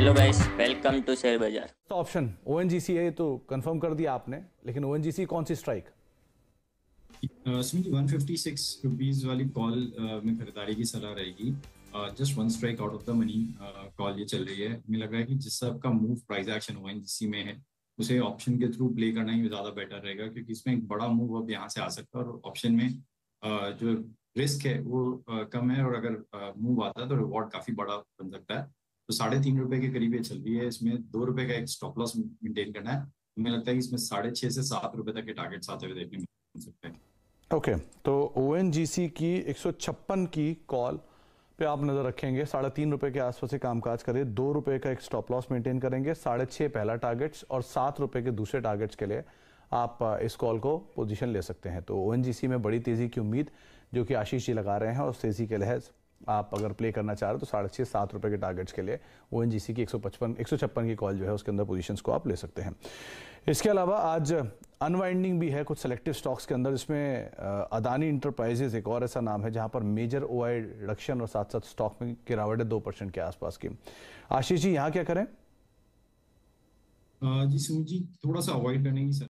hello guys welcome to share बाजार तो option ONGC है तो कंफर्म कर दिया आपने लेकिन ओएनजीसी कौन सी स्ट्राइक वन 156 रुपीस वाली कॉल uh, में खरीदारी की सलाह रहेगी just one strike out of the money call ये चल रही है मुझे लग रहा है कि जिस सब का मूव प्राइस एक्शन ओ में है उसे ऑप्शन के थ्रू प्ले करना ही ज्यादा बेटर रहेगा क्योंकि इसमें एक बड़ा मूव अब यहाँ से आ सकता है और ऑप्शन में uh, जो रिस्क है वो uh, कम है और अगर मूव आता है तो रिवॉर्ड काफी बड़ा बन सकता है तो साढ़े तीन रुपए के करीब ये चल रही है इसमें दो रुपए का एक स्टॉप लॉस मेंटेन करना है मुझे लगता है कि इसमें साढ़े छह से सात रुपए तक के टारगेट आते हुए देखने मिल सकते हैं ओके तो ओ की एक की कॉल पे आप नज़र रखेंगे साढ़े तीन रुपए के आसपास ही कामकाज करें दो रुपए का एक स्टॉप लॉस मेंटेन करेंगे साढ़े छह पहला टारगेट्स और सात रुपए के दूसरे टारगेट्स के लिए आप इस कॉल को पोजीशन ले सकते हैं तो ओएनजीसी में बड़ी तेज़ी की उम्मीद जो कि आशीष जी लगा रहे हैं और तेज़ी के लिहाज आप अगर प्ले करना चाह रहे हो तो साढ़े छः सात रुपये के टारगेट्स के लिए ओ एन जी सी की एक सौ पचपन एक सौ छप्पन की कॉल जो है उसके अंदर पोजिशन को आप ले सकते हैं इसके अलावा आज अनवाइंडिंग भी है कुछ सेलेक्टिव स्टॉक्स के अंदर इसमें अदानी इंटरप्राइजेज एक और ऐसा नाम है जहां पर मेजर ओ आई रिडक्शन और साथ साथ स्टॉक में गिरावट है दो परसेंट के आसपास की आशीष जी यहाँ क्या करें जी सुमित जी थोड़ा सा अवॉइड करेंगे सर